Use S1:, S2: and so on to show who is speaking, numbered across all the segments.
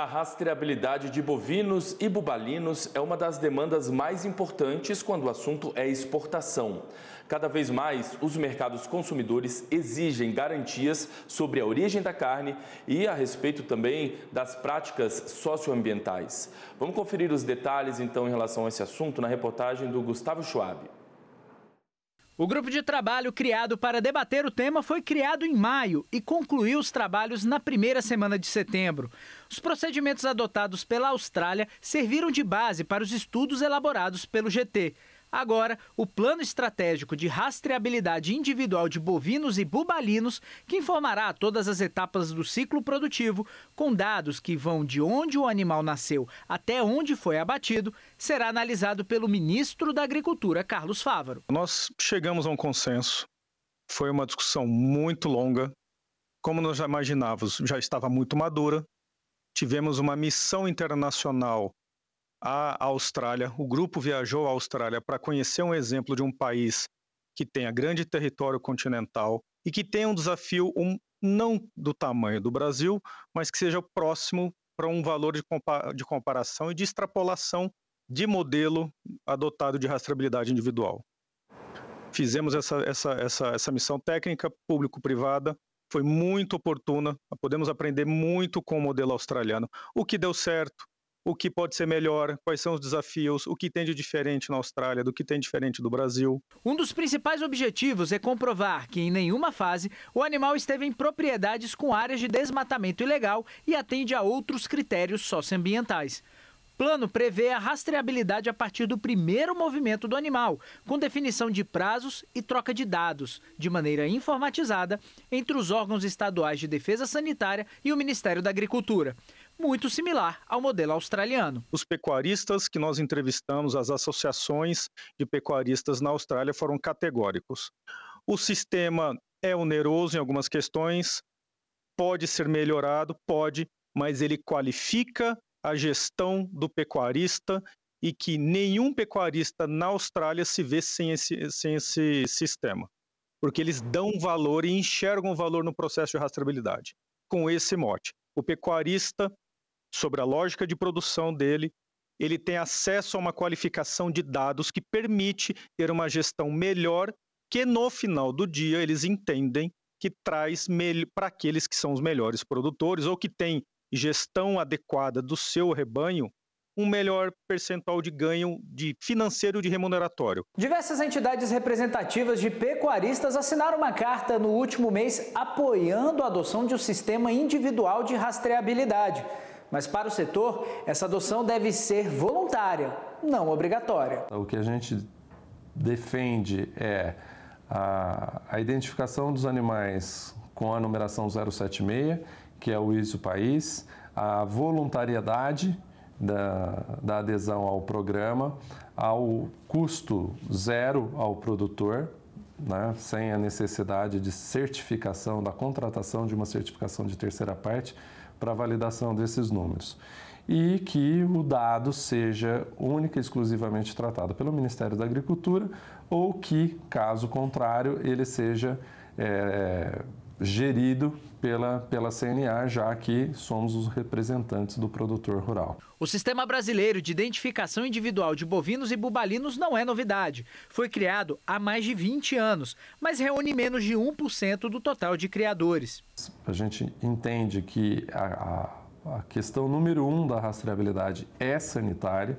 S1: A rastreabilidade de bovinos e bubalinos é uma das demandas mais importantes quando o assunto é exportação. Cada vez mais, os mercados consumidores exigem garantias sobre a origem da carne e a respeito também das práticas socioambientais. Vamos conferir os detalhes então em relação a esse assunto na reportagem
S2: do Gustavo Schwab. O grupo de trabalho criado para debater o tema foi criado em maio e concluiu os trabalhos na primeira semana de setembro. Os procedimentos adotados pela Austrália serviram de base para os estudos elaborados pelo GT. Agora, o Plano Estratégico de Rastreabilidade Individual de Bovinos e Bubalinos, que informará todas as etapas do ciclo produtivo, com dados que vão de onde o animal nasceu até onde foi abatido, será analisado pelo ministro da Agricultura, Carlos Fávaro.
S3: Nós chegamos a um consenso. Foi uma discussão muito longa. Como nós já imaginávamos, já estava muito madura. Tivemos uma missão internacional à Austrália. O grupo viajou à Austrália para conhecer um exemplo de um país que tenha grande território continental e que tenha um desafio um, não do tamanho do Brasil, mas que seja próximo para um valor de, compa de comparação e de extrapolação de modelo adotado de rastreabilidade individual. Fizemos essa, essa, essa, essa missão técnica público-privada, foi muito oportuna, podemos aprender muito com o modelo australiano. O que deu certo, o que pode ser melhor, quais são os desafios, o que tem de diferente na Austrália, do que tem diferente do Brasil.
S2: Um dos principais objetivos é comprovar que em nenhuma fase o animal esteve em propriedades com áreas de desmatamento ilegal e atende a outros critérios socioambientais. Plano prevê a rastreabilidade a partir do primeiro movimento do animal, com definição de prazos e troca de dados, de maneira informatizada, entre os órgãos estaduais de defesa sanitária e o Ministério da Agricultura muito similar ao modelo australiano.
S3: Os pecuaristas que nós entrevistamos, as associações de pecuaristas na Austrália foram categóricos. O sistema é oneroso em algumas questões, pode ser melhorado, pode, mas ele qualifica a gestão do pecuarista e que nenhum pecuarista na Austrália se vê sem esse, sem esse sistema, porque eles dão valor e enxergam valor no processo de rastreabilidade, com esse mote. O pecuarista sobre a lógica de produção dele, ele tem acesso a uma qualificação de dados que permite ter uma gestão melhor, que no final do dia eles entendem que traz para aqueles que são os melhores produtores ou que têm gestão adequada do seu rebanho, um melhor percentual de ganho de financeiro de remuneratório.
S2: Diversas entidades representativas de pecuaristas assinaram uma carta no último mês apoiando a adoção de um sistema individual de rastreabilidade. Mas para o setor, essa adoção deve ser voluntária, não obrigatória.
S1: O que a gente defende é a, a identificação dos animais com a numeração 076, que é o ISO País, a voluntariedade da, da adesão ao programa, ao custo zero ao produtor, né, sem a necessidade de certificação, da contratação de uma certificação de terceira parte para validação desses números. E que o dado seja única e exclusivamente tratado pelo Ministério da Agricultura ou que, caso contrário, ele seja é, gerido pela, pela CNA, já que somos os representantes do produtor rural.
S2: O Sistema Brasileiro de Identificação Individual de Bovinos e Bubalinos não é novidade. Foi criado há mais de 20 anos, mas reúne menos de 1% do total de criadores.
S1: A gente entende que a, a, a questão número um da rastreabilidade é sanitária.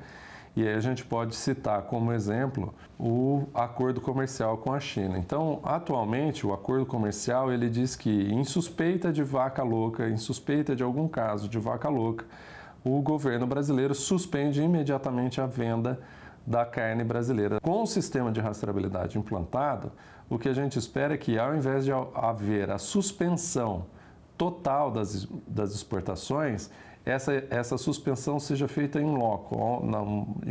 S1: E aí a gente pode citar como exemplo o acordo comercial com a China. Então, atualmente, o acordo comercial ele diz que em suspeita de vaca louca, em suspeita de algum caso de vaca louca, o governo brasileiro suspende imediatamente a venda da carne brasileira. Com o sistema de rastreabilidade implantado, o que a gente espera é que, ao invés de haver a suspensão total das, das exportações, essa, essa suspensão seja feita em loco, ou, na,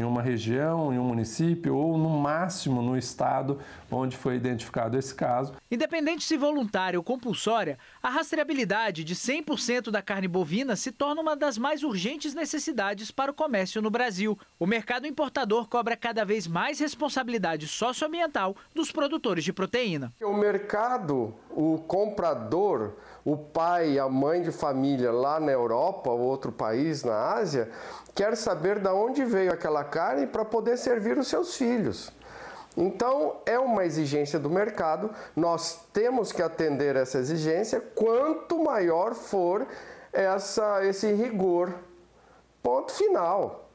S1: em uma região, em um município ou no máximo no estado onde foi identificado esse caso.
S2: Independente se voluntária ou compulsória, a rastreabilidade de 100% da carne bovina se torna uma das mais urgentes necessidades para o comércio no Brasil. O mercado importador cobra cada vez mais responsabilidade socioambiental dos produtores de proteína.
S3: O mercado, o
S1: comprador, o pai, a mãe de família lá na Europa ou outro país, na Ásia, quer saber de onde veio aquela carne para poder servir os seus filhos. Então, é uma exigência do mercado, nós temos que atender essa exigência, quanto maior for essa, esse rigor. Ponto final.